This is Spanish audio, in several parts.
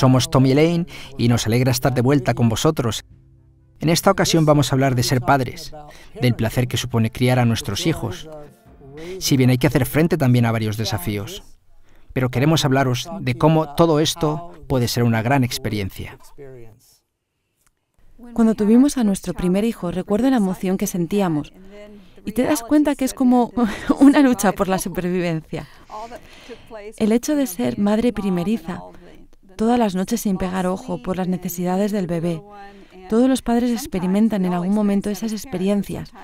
Somos Tommy Lane y nos alegra estar de vuelta con vosotros. En esta ocasión vamos a hablar de ser padres, del placer que supone criar a nuestros hijos, si bien hay que hacer frente también a varios desafíos. Pero queremos hablaros de cómo todo esto puede ser una gran experiencia. Cuando tuvimos a nuestro primer hijo, recuerdo la emoción que sentíamos y te das cuenta que es como una lucha por la supervivencia. El hecho de ser madre primeriza todas las noches sin pegar ojo por las necesidades del bebé. Todos los padres experimentan en algún momento esas experiencias,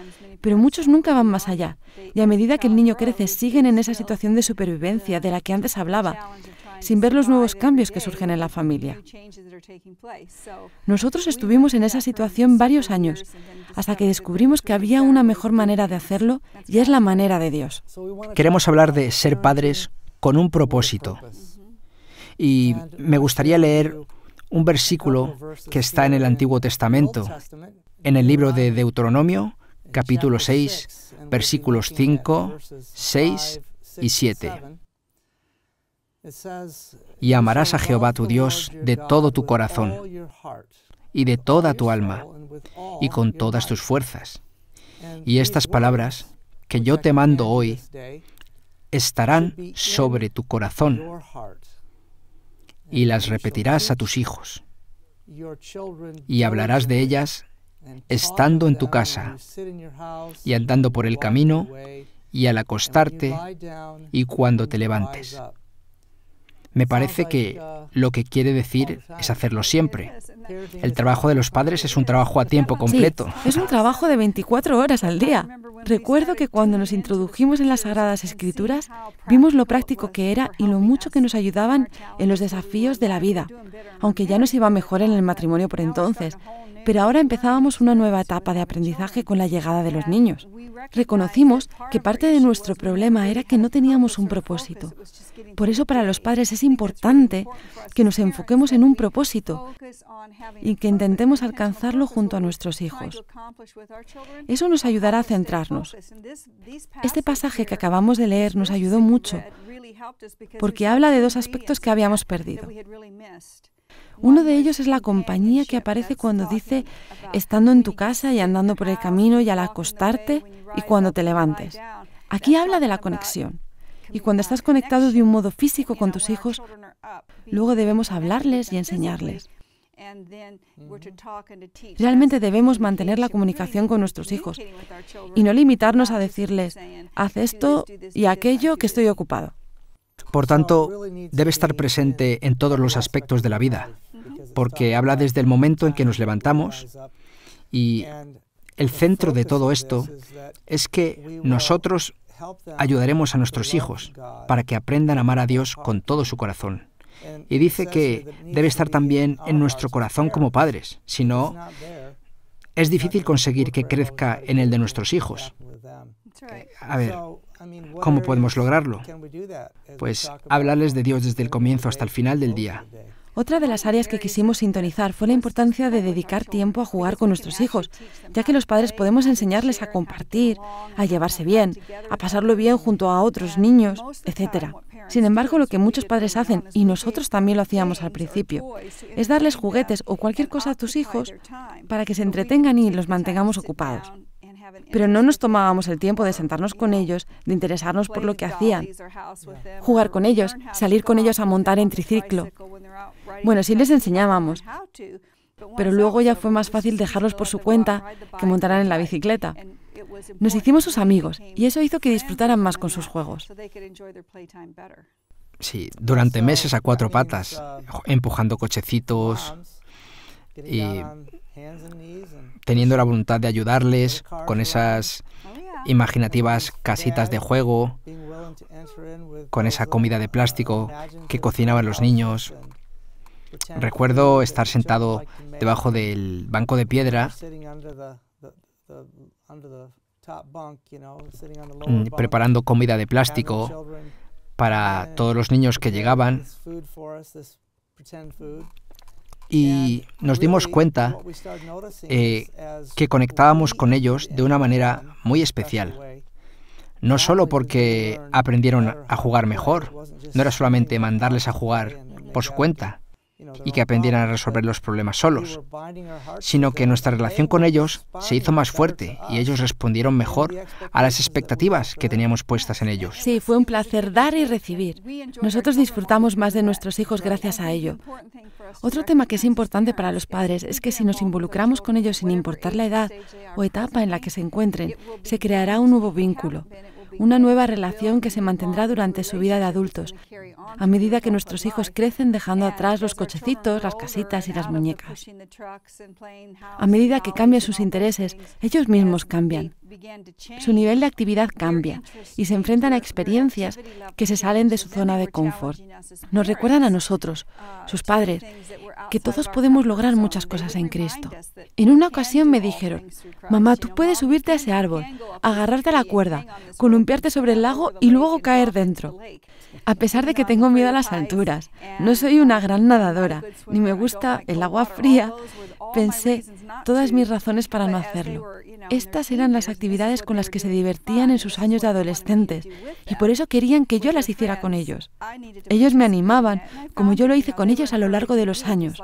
pero muchos nunca van más allá, y a medida que el niño crece siguen en esa situación de supervivencia de la que antes hablaba, sin ver los nuevos cambios que surgen en la familia. Nosotros estuvimos en esa situación varios años, hasta que descubrimos que había una mejor manera de hacerlo, y es la manera de Dios. Queremos hablar de ser padres con un propósito, y me gustaría leer un versículo que está en el Antiguo Testamento, en el libro de Deuteronomio, capítulo 6, versículos 5, 6 y 7. Y amarás a Jehová tu Dios de todo tu corazón y de toda tu alma y con todas tus fuerzas. Y estas palabras que yo te mando hoy estarán sobre tu corazón y las repetirás a tus hijos, y hablarás de ellas estando en tu casa, y andando por el camino, y al acostarte, y cuando te levantes. Me parece que lo que quiere decir es hacerlo siempre. El trabajo de los padres es un trabajo a tiempo completo. es un trabajo de 24 horas al día. Recuerdo que cuando nos introdujimos en las Sagradas Escrituras, vimos lo práctico que era y lo mucho que nos ayudaban en los desafíos de la vida, aunque ya nos iba mejor en el matrimonio por entonces. Pero ahora empezábamos una nueva etapa de aprendizaje con la llegada de los niños. Reconocimos que parte de nuestro problema era que no teníamos un propósito. Por eso para los padres es importante que nos enfoquemos en un propósito y que intentemos alcanzarlo junto a nuestros hijos. Eso nos ayudará a centrarnos. Este pasaje que acabamos de leer nos ayudó mucho porque habla de dos aspectos que habíamos perdido. Uno de ellos es la compañía que aparece cuando dice, estando en tu casa y andando por el camino y al acostarte y cuando te levantes. Aquí habla de la conexión. Y cuando estás conectado de un modo físico con tus hijos, luego debemos hablarles y enseñarles. Realmente debemos mantener la comunicación con nuestros hijos y no limitarnos a decirles, haz esto y aquello que estoy ocupado. Por tanto, debe estar presente en todos los aspectos de la vida, porque habla desde el momento en que nos levantamos y el centro de todo esto es que nosotros ayudaremos a nuestros hijos para que aprendan a amar a Dios con todo su corazón. Y dice que debe estar también en nuestro corazón como padres, si no, es difícil conseguir que crezca en el de nuestros hijos. A ver, ¿Cómo podemos lograrlo? Pues hablarles de Dios desde el comienzo hasta el final del día. Otra de las áreas que quisimos sintonizar fue la importancia de dedicar tiempo a jugar con nuestros hijos, ya que los padres podemos enseñarles a compartir, a llevarse bien, a pasarlo bien junto a otros niños, etc. Sin embargo, lo que muchos padres hacen, y nosotros también lo hacíamos al principio, es darles juguetes o cualquier cosa a tus hijos para que se entretengan y los mantengamos ocupados pero no nos tomábamos el tiempo de sentarnos con ellos, de interesarnos por lo que hacían, jugar con ellos, salir con ellos a montar en triciclo. Bueno, sí les enseñábamos, pero luego ya fue más fácil dejarlos por su cuenta que montaran en la bicicleta. Nos hicimos sus amigos y eso hizo que disfrutaran más con sus juegos. Sí, durante meses a cuatro patas, empujando cochecitos, y teniendo la voluntad de ayudarles con esas oh, imaginativas casitas de juego, con esa comida de plástico que cocinaban los niños. Recuerdo estar sentado debajo del banco de piedra mm, preparando comida de plástico para todos los niños que llegaban y nos dimos cuenta eh, que conectábamos con ellos de una manera muy especial. No solo porque aprendieron a jugar mejor, no era solamente mandarles a jugar por su cuenta, y que aprendieran a resolver los problemas solos, sino que nuestra relación con ellos se hizo más fuerte y ellos respondieron mejor a las expectativas que teníamos puestas en ellos. Sí, fue un placer dar y recibir. Nosotros disfrutamos más de nuestros hijos gracias a ello. Otro tema que es importante para los padres es que si nos involucramos con ellos sin importar la edad o etapa en la que se encuentren, se creará un nuevo vínculo una nueva relación que se mantendrá durante su vida de adultos, a medida que nuestros hijos crecen dejando atrás los cochecitos, las casitas y las muñecas. A medida que cambian sus intereses, ellos mismos cambian. Su nivel de actividad cambia y se enfrentan a experiencias que se salen de su zona de confort. Nos recuerdan a nosotros, uh, sus padres, que todos podemos lograr muchas cosas en Cristo. En una ocasión me dijeron, mamá, tú puedes subirte a ese árbol, agarrarte a la cuerda, columpiarte sobre el lago y luego caer dentro. A pesar de que tengo miedo a las alturas, no soy una gran nadadora, ni me gusta el agua fría, pensé todas mis razones para no hacerlo. Estas eran las actividades con las que se divertían en sus años de adolescentes y por eso querían que yo las hiciera con ellos. Ellos me animaban, como yo lo hice con ellos a lo largo de los años.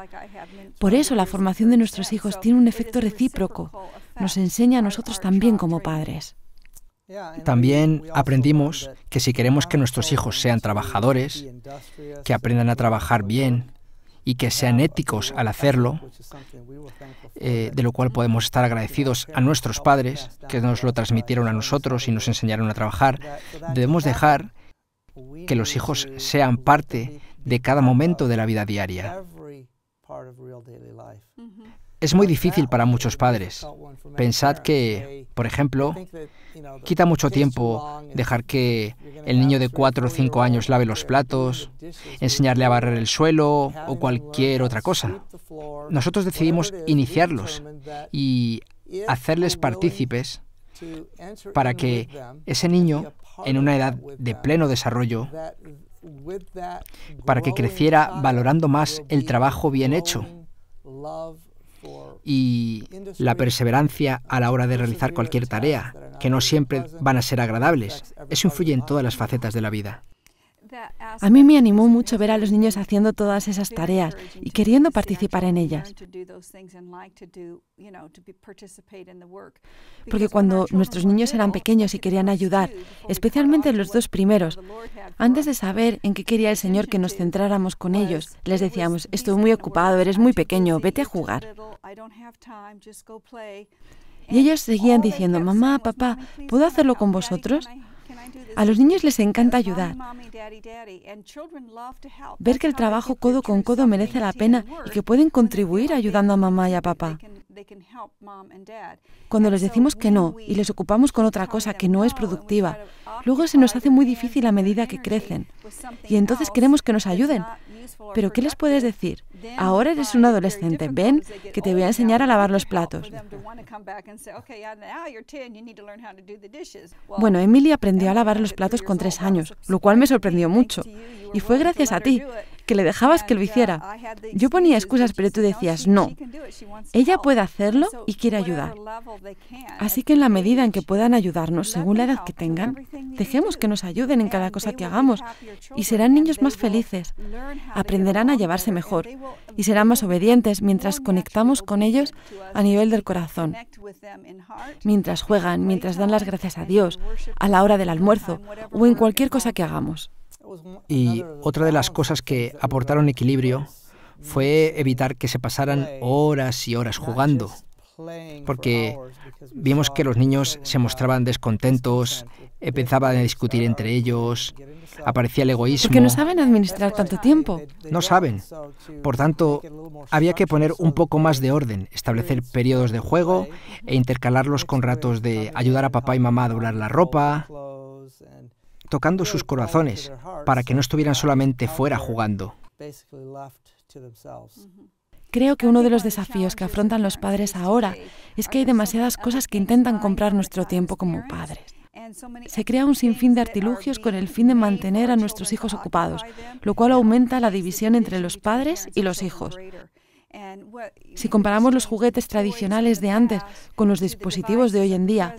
Por eso la formación de nuestros hijos tiene un efecto recíproco, nos enseña a nosotros también como padres. También aprendimos que si queremos que nuestros hijos sean trabajadores, que aprendan a trabajar bien y que sean éticos al hacerlo, eh, de lo cual podemos estar agradecidos a nuestros padres, que nos lo transmitieron a nosotros y nos enseñaron a trabajar, debemos dejar que los hijos sean parte de cada momento de la vida diaria. Es muy difícil para muchos padres. Pensad que, por ejemplo, Quita mucho tiempo dejar que el niño de cuatro o cinco años lave los platos, enseñarle a barrer el suelo o cualquier otra cosa. Nosotros decidimos iniciarlos y hacerles partícipes para que ese niño, en una edad de pleno desarrollo, para que creciera valorando más el trabajo bien hecho y la perseverancia a la hora de realizar cualquier tarea, que no siempre van a ser agradables. Eso influye en todas las facetas de la vida. A mí me animó mucho ver a los niños haciendo todas esas tareas y queriendo participar en ellas. Porque cuando nuestros niños eran pequeños y querían ayudar, especialmente los dos primeros, antes de saber en qué quería el Señor que nos centráramos con ellos, les decíamos, estoy muy ocupado, eres muy pequeño, vete a jugar. Y ellos seguían diciendo, mamá, papá, ¿puedo hacerlo con vosotros? A los niños les encanta ayudar. Ver que el trabajo codo con codo merece la pena y que pueden contribuir ayudando a mamá y a papá. Cuando les decimos que no y les ocupamos con otra cosa que no es productiva, luego se nos hace muy difícil a medida que crecen. Y entonces queremos que nos ayuden. Pero ¿qué les puedes decir? ahora eres un adolescente, ven, que te voy a enseñar a lavar los platos. Bueno, Emily aprendió a lavar los platos con tres años, lo cual me sorprendió mucho. Y fue gracias a ti, que le dejabas que lo hiciera. Yo ponía excusas, pero tú decías, no, ella puede hacerlo y quiere ayudar. Así que en la medida en que puedan ayudarnos, según la edad que tengan, dejemos que nos ayuden en cada cosa que hagamos y serán niños más felices. Aprenderán a llevarse mejor, y serán más obedientes mientras conectamos con ellos a nivel del corazón, mientras juegan, mientras dan las gracias a Dios, a la hora del almuerzo o en cualquier cosa que hagamos. Y otra de las cosas que aportaron equilibrio fue evitar que se pasaran horas y horas jugando, porque vimos que los niños se mostraban descontentos, empezaban a discutir entre ellos, aparecía el egoísmo. Porque no saben administrar tanto tiempo. No saben. Por tanto, había que poner un poco más de orden, establecer periodos de juego e intercalarlos con ratos de ayudar a papá y mamá a doblar la ropa, tocando sus corazones, para que no estuvieran solamente fuera jugando. Creo que uno de los desafíos que afrontan los padres ahora es que hay demasiadas cosas que intentan comprar nuestro tiempo como padres. Se crea un sinfín de artilugios con el fin de mantener a nuestros hijos ocupados, lo cual aumenta la división entre los padres y los hijos. Si comparamos los juguetes tradicionales de antes con los dispositivos de hoy en día,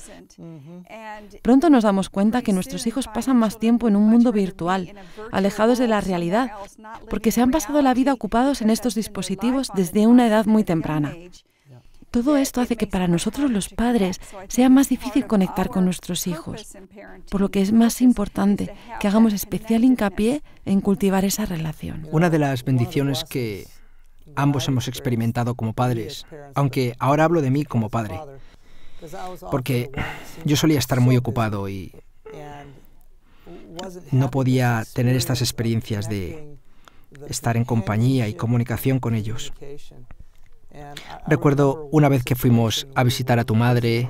pronto nos damos cuenta que nuestros hijos pasan más tiempo en un mundo virtual, alejados de la realidad, porque se han pasado la vida ocupados en estos dispositivos desde una edad muy temprana. Todo esto hace que para nosotros los padres sea más difícil conectar con nuestros hijos, por lo que es más importante que hagamos especial hincapié en cultivar esa relación. Una de las bendiciones que ambos hemos experimentado como padres, aunque ahora hablo de mí como padre, porque yo solía estar muy ocupado y no podía tener estas experiencias de estar en compañía y comunicación con ellos. Recuerdo una vez que fuimos a visitar a tu madre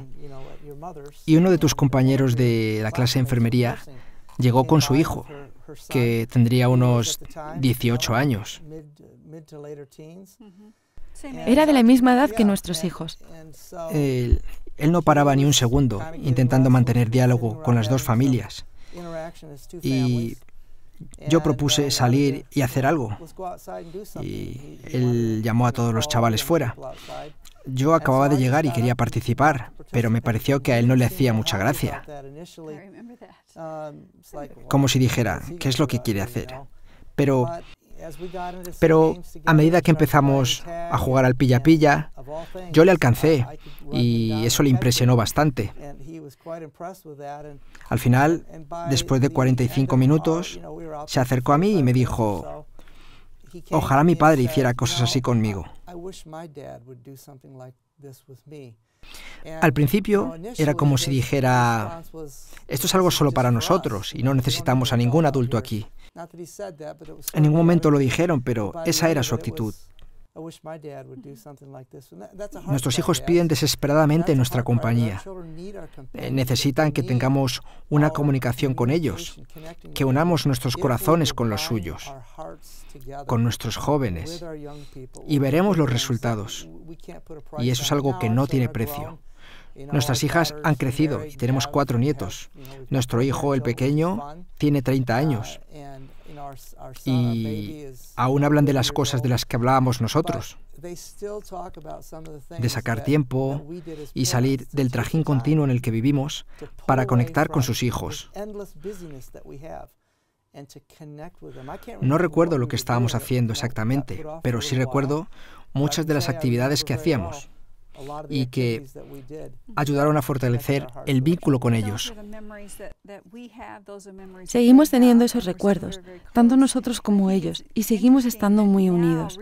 y uno de tus compañeros de la clase de enfermería llegó con su hijo, que tendría unos 18 años. Era de la misma edad que nuestros hijos. Él, no paraba ni un segundo intentando mantener diálogo con las dos familias. Y yo propuse uh, salir y hacer algo. Y él llamó a todos los chavales fuera. Yo acababa de llegar y quería participar, pero me pareció que a él no le hacía mucha gracia. Um, Como si dijera, ¿qué es lo que quiere hacer? Pero pero a medida que empezamos a jugar al pilla-pilla, yo le alcancé y eso le impresionó bastante. Al final, después de 45 minutos, se acercó a mí y me dijo, ojalá mi padre hiciera cosas así conmigo. Al principio era como si dijera, esto es algo solo para nosotros y no necesitamos a ningún adulto aquí. En ningún momento lo dijeron, pero esa era su actitud. Nuestros hijos piden desesperadamente nuestra compañía. Eh, necesitan que tengamos una comunicación con ellos, que unamos nuestros corazones con los suyos, con nuestros jóvenes, y veremos los resultados. Y eso es algo que no tiene precio. Nuestras hijas han crecido y tenemos cuatro nietos. Nuestro hijo, el pequeño, tiene 30 uh, años y aún hablan de las cosas de las que hablábamos nosotros, de sacar tiempo y salir del trajín continuo en el que vivimos para conectar con sus hijos. No recuerdo lo que estábamos haciendo exactamente, pero sí recuerdo muchas de las actividades que hacíamos y que ayudaron a fortalecer el vínculo con ellos. Seguimos teniendo esos recuerdos, tanto nosotros como ellos, y seguimos estando muy unidos.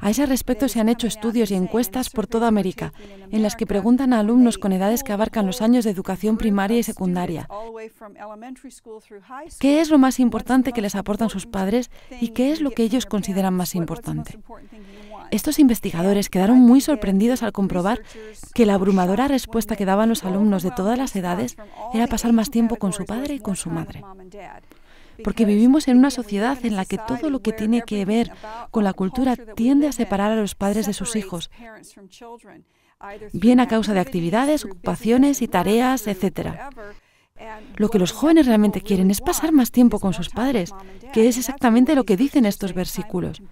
A ese respecto se han hecho estudios y encuestas por toda América, en las que preguntan a alumnos con edades que abarcan los años de educación primaria y secundaria qué es lo más importante que les aportan sus padres y qué es lo que ellos consideran más importante. Estos investigadores quedaron muy sorprendidos al comprobar que la abrumadora respuesta que daban los alumnos de todas las edades era pasar más tiempo con su padre y con su madre. Porque vivimos en una sociedad en la que todo lo que tiene que ver con la cultura tiende a separar a los padres de sus hijos, bien a causa de actividades, ocupaciones y tareas, etc. Lo que los jóvenes realmente quieren es pasar más tiempo con sus padres, que es exactamente lo que dicen estos versículos.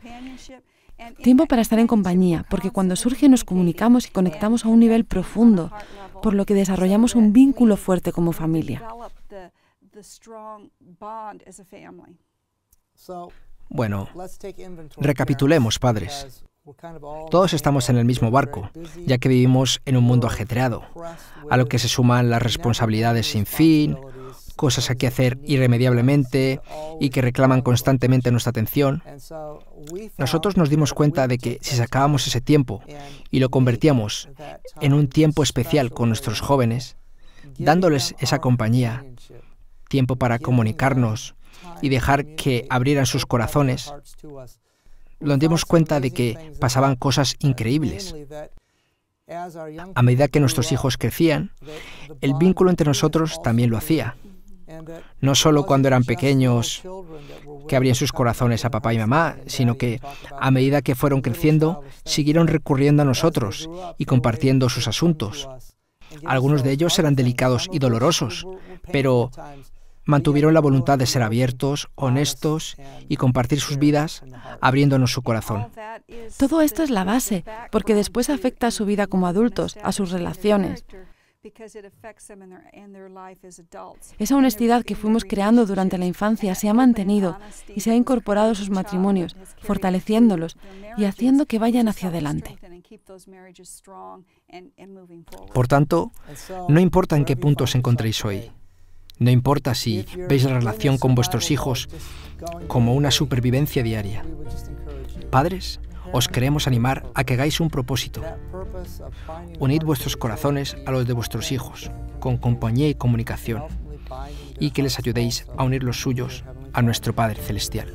Tiempo para estar en compañía, porque cuando surge nos comunicamos y conectamos a un nivel profundo, por lo que desarrollamos un vínculo fuerte como familia. Bueno, recapitulemos, padres. Todos estamos en el mismo barco, ya que vivimos en un mundo ajetreado, a lo que se suman las responsabilidades sin fin, cosas a que hacer irremediablemente y que reclaman constantemente nuestra atención, nosotros nos dimos cuenta de que si sacábamos ese tiempo y lo convertíamos en un tiempo especial con nuestros jóvenes, dándoles esa compañía, tiempo para comunicarnos y dejar que abrieran sus corazones, nos dimos cuenta de que pasaban cosas increíbles. A medida que nuestros hijos crecían, el vínculo entre nosotros también lo hacía no solo cuando eran pequeños, que abrían sus corazones a papá y mamá, sino que a medida que fueron creciendo, siguieron recurriendo a nosotros y compartiendo sus asuntos. Algunos de ellos eran delicados y dolorosos, pero mantuvieron la voluntad de ser abiertos, honestos y compartir sus vidas, abriéndonos su corazón. Todo esto es la base, porque después afecta a su vida como adultos, a sus relaciones. Esa honestidad que fuimos creando durante la infancia se ha mantenido y se ha incorporado a sus matrimonios, fortaleciéndolos y haciendo que vayan hacia adelante. Por tanto, no importa en qué punto os encontréis hoy, no importa si veis la relación con vuestros hijos como una supervivencia diaria. Padres, os queremos animar a que hagáis un propósito. Unid vuestros corazones a los de vuestros hijos, con compañía y comunicación, y que les ayudéis a unir los suyos a nuestro Padre Celestial.